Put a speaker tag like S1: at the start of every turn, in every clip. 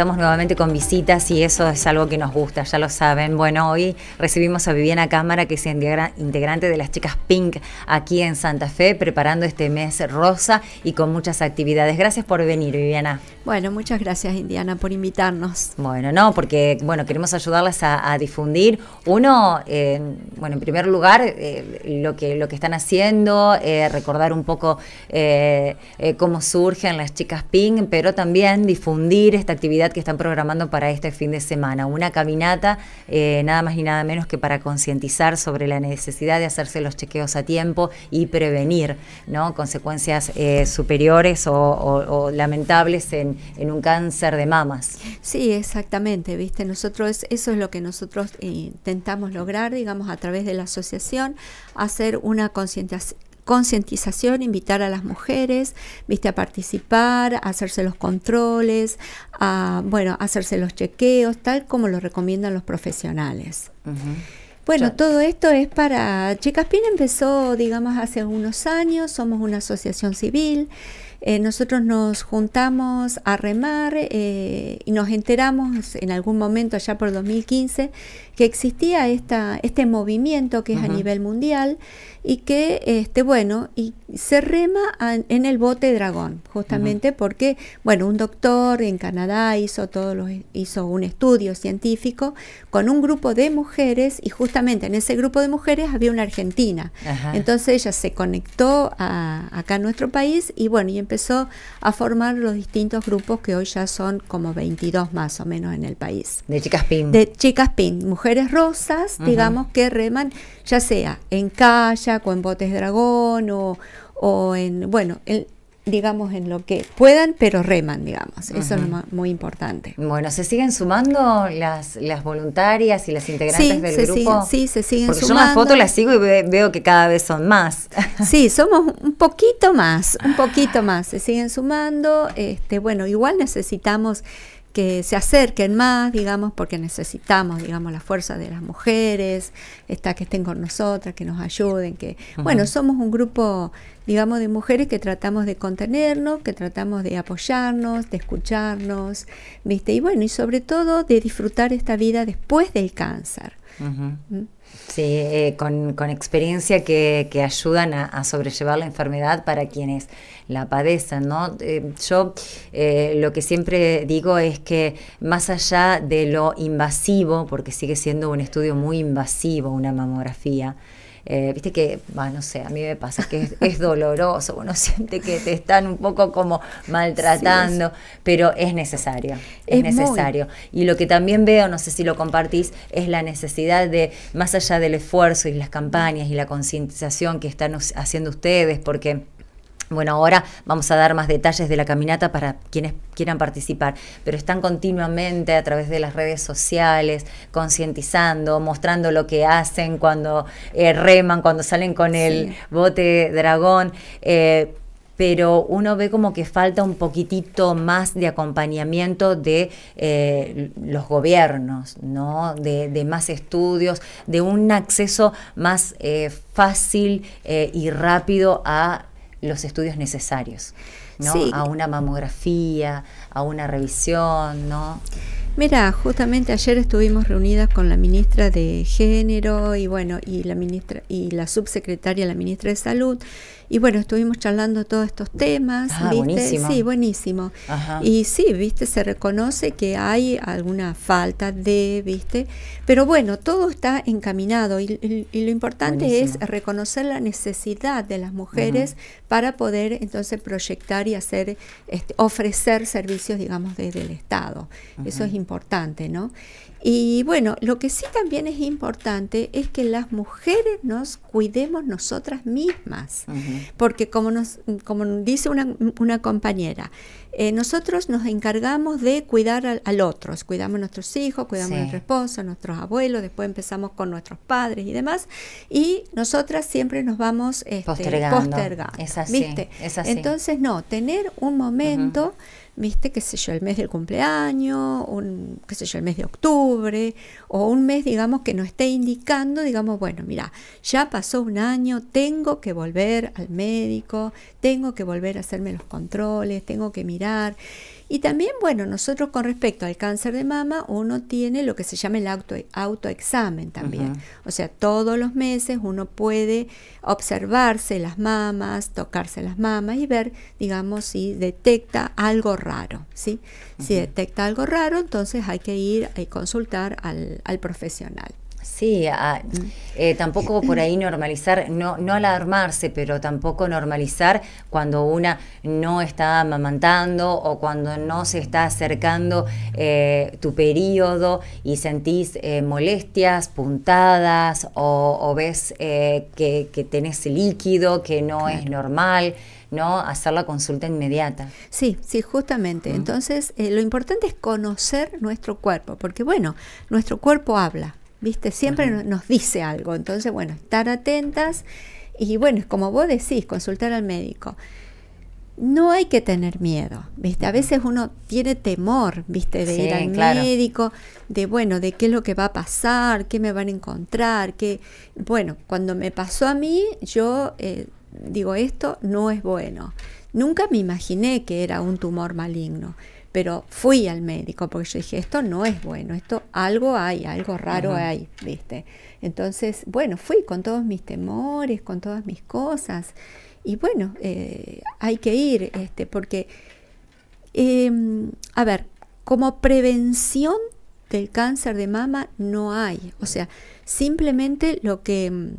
S1: Estamos nuevamente con visitas y eso es algo que nos gusta, ya lo saben. Bueno, hoy recibimos a Viviana Cámara, que es integrante de las chicas Pink aquí en Santa Fe, preparando este mes rosa y con muchas actividades. Gracias por venir, Viviana. Bueno, muchas gracias, Indiana, por invitarnos. Bueno, no, porque bueno, queremos ayudarlas a, difundir. Uno, eh, bueno, en primer lugar, eh, lo, que, lo que están haciendo, eh, recordar un poco cómo surgen las chicas Pink, pero también difundir esta actividad que están programando para este fin de semana, una caminata eh, nada más ni nada menos que para concientizar sobre la necesidad de hacerse los chequeos a tiempo y prevenir ¿no? consecuencias eh, superiores o, lamentables en, en, un cáncer de mamas.
S2: Sí, exactamente, viste, nosotros eso es lo que nosotros eh, intentamos lograr, digamos, a través de la asociación, hacer una concientización concientización, invitar a las mujeres, viste, a participar, a hacerse los controles, a, bueno, hacerse los chequeos, tal como lo recomiendan los profesionales. Bueno, todo esto es para... chicas pin empezó, digamos, hace algunos años, somos una asociación civil. Eh, nosotros nos juntamos a remar eh, y nos enteramos en algún momento allá por 2015 que existía esta, este movimiento que es a nivel mundial y que, este, bueno, y se rema en el bote dragón, justamente porque, bueno, un doctor en Canadá hizo, todos lo hizo un estudio científico con un grupo de mujeres y justamente justamente en ese grupo de mujeres había una argentina. Entonces ella se conectó a, acá a nuestro país y bueno, y empezó a formar los distintos grupos que hoy ya son como 22 más o menos en el país. De chicas PIN. De chicas PIN, mujeres rosas, digamos, que reman ya sea en kayak o en botes dragón o, o en, bueno, en digamos, en lo que puedan, pero reman, digamos. Eso es muy importante.
S1: Bueno, ¿se siguen sumando las, las voluntarias y las integrantes del grupo? sí,
S2: se siguen Porque sumando. Yo las fotos las sigo y veo que cada vez son más. Sí, somos un poquito más, un poquito más. Se siguen sumando. Este, bueno, igual necesitamos que se acerquen más, digamos, porque necesitamos, digamos, la fuerza de las mujeres, está, que estén con nosotras, que nos ayuden, que, bueno, somos un grupo, digamos, de mujeres que tratamos de contenernos, que tratamos de apoyarnos, de escucharnos, ¿viste? Y bueno, y sobre todo de disfrutar esta vida después del cáncer
S1: sí, eh, con, experiencia que, ayudan a, sobrellevar la enfermedad para quienes la padecen. ¿no? Eh, yo eh, lo que siempre digo es que más allá de lo invasivo, porque sigue siendo un estudio muy invasivo una mamografía, eh, viste que, bueno no sé, a mí me pasa que es, doloroso, uno siente que te están un poco como maltratando, pero es necesario, es, necesario. Y lo que también veo, no sé si lo compartís, es la necesidad de, más allá del esfuerzo y las campañas y la concientización que están haciendo ustedes, porque bueno, ahora vamos a dar más detalles de la caminata para quienes quieran participar, pero están continuamente a través de las redes sociales, concientizando, mostrando lo que hacen cuando eh, reman, cuando salen con el bote dragón. Eh, pero uno ve como que falta un poquitito más de acompañamiento de eh, los gobiernos, ¿no? de, más estudios, de un acceso más fácil y rápido a los estudios necesarios,
S2: ¿no? A una
S1: mamografía, a una revisión, ¿no?
S2: Mira, justamente ayer estuvimos reunidas con la ministra de Género y bueno, y la ministra y la subsecretaria, la ministra de Salud y bueno, estuvimos charlando todos estos temas, ah, ¿viste? Sí, buenísimo. Y sí, ¿viste? Se reconoce que hay alguna falta de, ¿viste? Pero bueno, todo está encaminado y, lo importante es reconocer la necesidad de las mujeres para poder entonces proyectar y hacer, este, ofrecer servicios, digamos, desde el Estado. Eso es importante, ¿no? Y bueno, lo que sí también es importante es que las mujeres nos cuidemos nosotras mismas, porque como, nos, como dice una, una compañera, eh, nosotros nos encargamos de cuidar al, otro, cuidamos a nuestros hijos, cuidamos a nuestro esposo, a nuestros abuelos, después empezamos con nuestros padres y demás, y nosotras siempre nos vamos este, postergando. Entonces, no, tener un momento, ¿viste? qué sé yo, el mes del cumpleaños, un, qué sé yo, el mes de octubre, o un mes, digamos, que nos esté indicando, digamos, bueno, mira, ya pasó un año, tengo que volver al médico, tengo que volver a hacerme los controles, tengo que mirar y también, bueno, nosotros con respecto al cáncer de mama, uno tiene lo que se llama el auto, autoexamen también. O sea, todos los meses uno puede observarse las mamas, tocarse las mamas y ver, digamos, si detecta algo raro, ¿sí? Si detecta algo raro, entonces hay que ir y consultar al, al profesional. Sí, ah,
S1: eh, tampoco por ahí normalizar, no, no alarmarse, pero tampoco normalizar cuando una no está amamantando o cuando no se está acercando eh, tu periodo y sentís eh, molestias, puntadas o, ves que, que, tenés líquido que no es normal. ¿no?
S2: Hacer la consulta inmediata. Sí, sí, justamente. Entonces, lo importante es conocer nuestro cuerpo, porque bueno, nuestro cuerpo habla. ¿viste? Siempre nos dice algo. Entonces, bueno, estar atentas y bueno, como vos decís, consultar al médico. No hay que tener miedo, ¿viste? A veces uno tiene temor, ¿viste? De ir al médico, de bueno, de qué es lo que va a pasar, qué me van a encontrar, qué... Bueno, cuando me pasó a mí, yo eh, digo, esto no es bueno. Nunca me imaginé que era un tumor maligno pero fui al médico porque yo dije, esto no es bueno, esto algo hay, algo raro hay, ¿viste? Entonces, bueno, fui con todos mis temores, con todas mis cosas, y bueno, eh, hay que ir, este, porque, em, a ver, como prevención del cáncer de mama no hay, o sea, simplemente lo que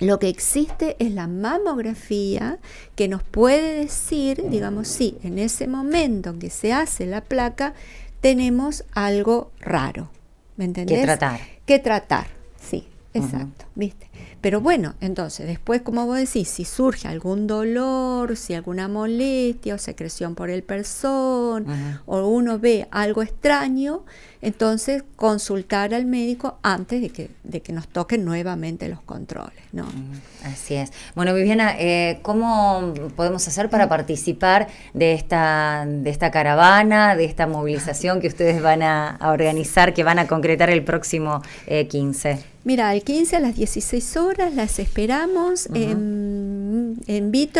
S2: lo que existe es la mamografía que nos puede decir, digamos, sí, en ese momento en que se hace la placa, tenemos algo raro. ¿Me entendés? Que tratar. Que tratar. Exacto, ¿viste? Pero bueno, entonces, después, como vos decís, si surge algún dolor, si alguna molestia o secreción por el persón o uno ve algo extraño, entonces consultar al médico antes de que, de que nos toquen nuevamente los controles, ¿no?
S1: Así es. Bueno, Viviana, eh, ¿cómo podemos hacer para participar de esta, de esta caravana, de esta movilización que ustedes van a, organizar, que van a concretar el próximo 15? Eh,
S2: Mira, el 15 a las 16 horas las esperamos en, en y,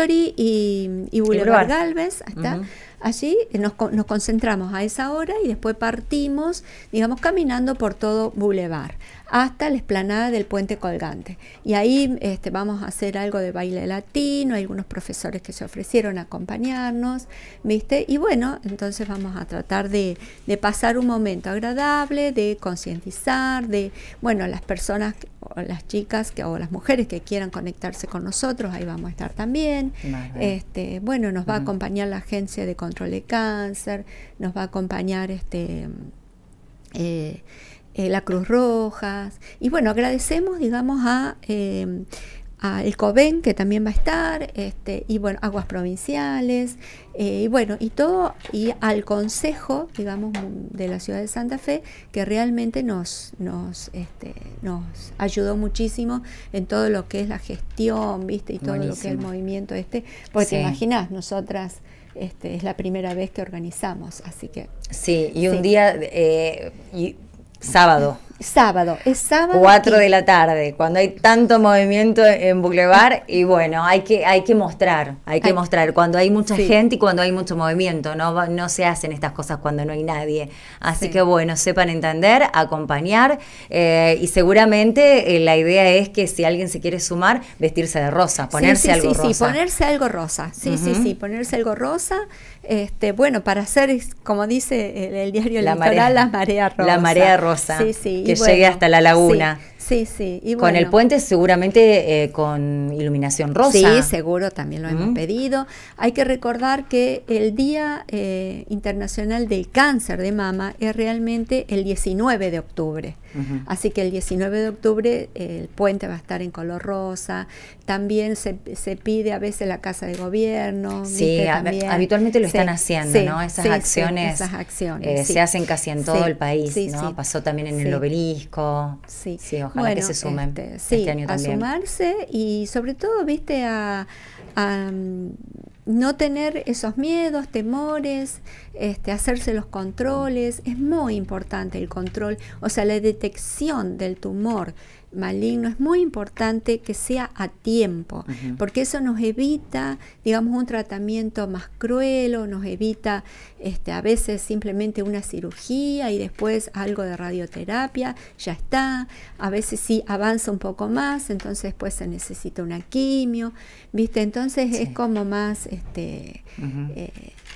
S2: y Boulevard Galvez. Hasta. Allí nos, concentramos a esa hora y después partimos, digamos, caminando por todo Boulevard hasta la esplanada del puente colgante. Y ahí este, vamos a hacer algo de baile latino, algunos profesores que se ofrecieron a acompañarnos, ¿viste? Y bueno, entonces vamos a tratar de, pasar un momento agradable, de concientizar, de, bueno, las personas las chicas o las mujeres que quieran conectarse con nosotros, ahí vamos a estar también. Este, bueno, nos va a acompañar la agencia de control de cáncer, nos va a acompañar este, eh, eh, la Cruz Rojas, Y bueno, agradecemos, digamos, a, eh, el COVEN, que también va a estar, este, y bueno, Aguas Provinciales, y bueno, y todo, y al Consejo, digamos, de la Ciudad de Santa Fe, que realmente nos, nos, este, nos ayudó muchísimo en todo lo que es la gestión, ¿viste? Y todo lo que es el movimiento este, porque te imaginas, nosotras... Este, es la primera vez que organizamos, así que...
S1: Sí, y un día, eh, y sábado,
S2: Sábado, es sábado. Cuatro de la
S1: tarde, cuando hay tanto movimiento en Boulevard y bueno, hay que, hay que mostrar, hay que mostrar cuando hay mucha gente y cuando hay mucho movimiento, no, no se hacen estas cosas cuando no hay nadie. Así que bueno, sepan entender, acompañar eh, y seguramente eh, la idea es que si alguien se quiere sumar, vestirse de rosa, ponerse algo rosa. Sí,
S2: ponerse algo rosa, sí, sí, sí, ponerse algo rosa. Este, bueno, para hacer, como dice el, diario la la marea rosa. La marea rosa. Sí, sí que llegue hasta la laguna. Sí, sí. con el
S1: puente seguramente eh, con iluminación rosa. Sí, seguro, también
S2: lo hemos pedido. Hay que recordar que el Día eh, Internacional del Cáncer de Mama es realmente el 19 de octubre. Así que el 19 de octubre el puente va a estar en color rosa. También se, pide a veces la Casa de Gobierno. Sí, habitualmente lo están haciendo, ¿no? Esas acciones, esas acciones eh, se hacen casi en todo el país, ¿no? Pasó
S1: también en el obelisco. Sí, ojalá Ojalá bueno, que se sumen este, este sí, año también. a
S2: sumarse y sobre todo, viste, a, a mm, no tener esos miedos, temores, este, hacerse los controles, es muy importante el control, o sea, la detección del tumor maligno es muy importante que sea a tiempo, porque eso nos evita, digamos, un tratamiento más cruel o nos evita este, a veces simplemente una cirugía y después algo de radioterapia, ya está, a veces sí avanza un poco más, entonces pues se necesita una quimio, ¿viste? Entonces es como más este, eh,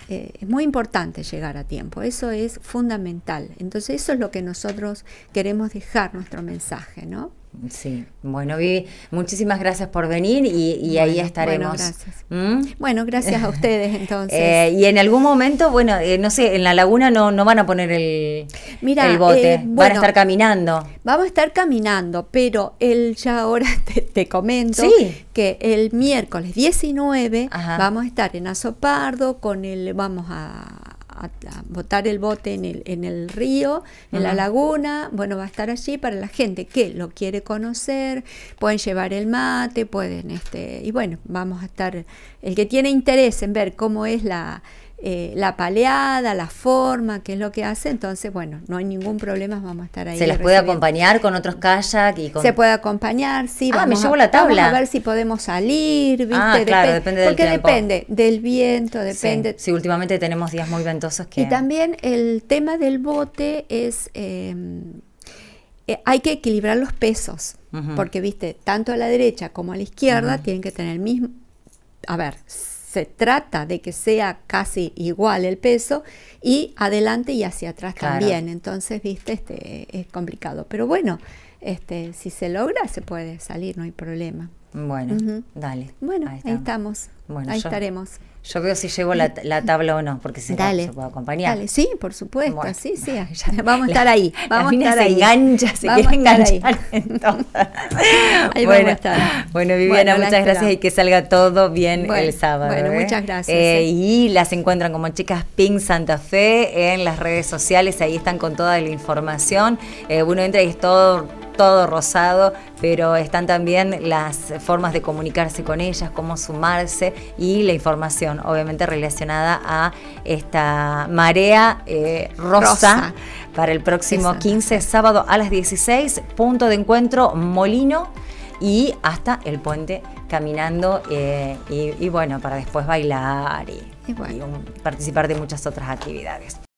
S2: eh, es muy importante llegar a tiempo, eso es fundamental. Entonces eso es lo que nosotros queremos dejar nuestro mensaje, ¿no?
S1: Sí, bueno, Vivi, muchísimas gracias por venir y, ahí estaremos. ¿Mm?
S2: Bueno, gracias, a ustedes entonces. Eh,
S1: y en algún momento, bueno, eh, no sé, en la laguna no, no van a poner el,
S2: el bote, eh, van a estar caminando. Vamos a estar caminando, pero él ya ahora te, comento que el miércoles 19 vamos a estar en Azopardo con el, vamos a a, botar el bote en el, en el río, en la laguna. Bueno, va a estar allí para la gente que lo quiere conocer, pueden llevar el mate, pueden, este, y bueno, vamos a estar, el que tiene interés en ver cómo es la, eh, la paleada, la forma, qué es lo que hace. Entonces, bueno, no hay ningún problema, vamos a estar ahí. ¿Se las puede
S1: acompañar con otros kayak? Se puede
S2: acompañar, sí. Ah, vamos me llevo a, la tabla. a ver si podemos salir, ah, ¿viste? Ah, claro, depende, del del Porque depende del viento, depende. si últimamente tenemos días muy ventosos que... Y también el tema del bote es... Em, eh, hay que equilibrar los pesos, porque viste, tanto a la derecha como a la izquierda tienen que tener el mismo. A ver, se trata de que sea casi igual el peso y adelante y hacia atrás también. Entonces, viste, este, es complicado. Pero bueno, este, si se logra, se puede salir, no hay problema.
S1: Bueno, dale.
S2: Bueno, ahí estamos. Ahí, Bueno, estaremos.
S1: Yo veo si llevo la, tabla o no, porque si no, se puede acompañar. Dale,
S2: sí, por supuesto, sí, sí. Ya, vamos a estar ahí. Vamos a estar se engancha, se quiere
S1: Ahí. vamos a estar. bueno, Viviana, muchas gracias y que salga todo bien el sábado. Bueno, ¿eh? muchas gracias. Eh, eh. Y las encuentran como Chicas Pink Santa Fe en las redes sociales, ahí están con toda la información. bueno entra y es todo todo rosado, pero están también las formas de comunicarse con ellas, cómo sumarse y la información, obviamente relacionada a esta marea eh, rosa, para el próximo 15 sábado a las 16, punto de encuentro Molino y hasta el puente caminando eh, y, bueno, para después bailar y, participar de muchas otras actividades.